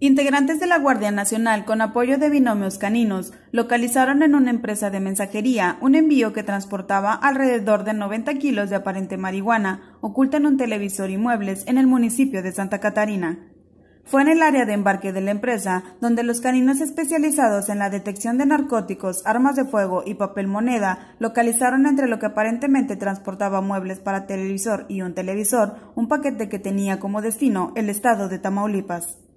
Integrantes de la Guardia Nacional con apoyo de binomios caninos localizaron en una empresa de mensajería un envío que transportaba alrededor de 90 kilos de aparente marihuana oculta en un televisor y muebles en el municipio de Santa Catarina. Fue en el área de embarque de la empresa donde los caninos especializados en la detección de narcóticos, armas de fuego y papel moneda localizaron entre lo que aparentemente transportaba muebles para televisor y un televisor un paquete que tenía como destino el estado de Tamaulipas.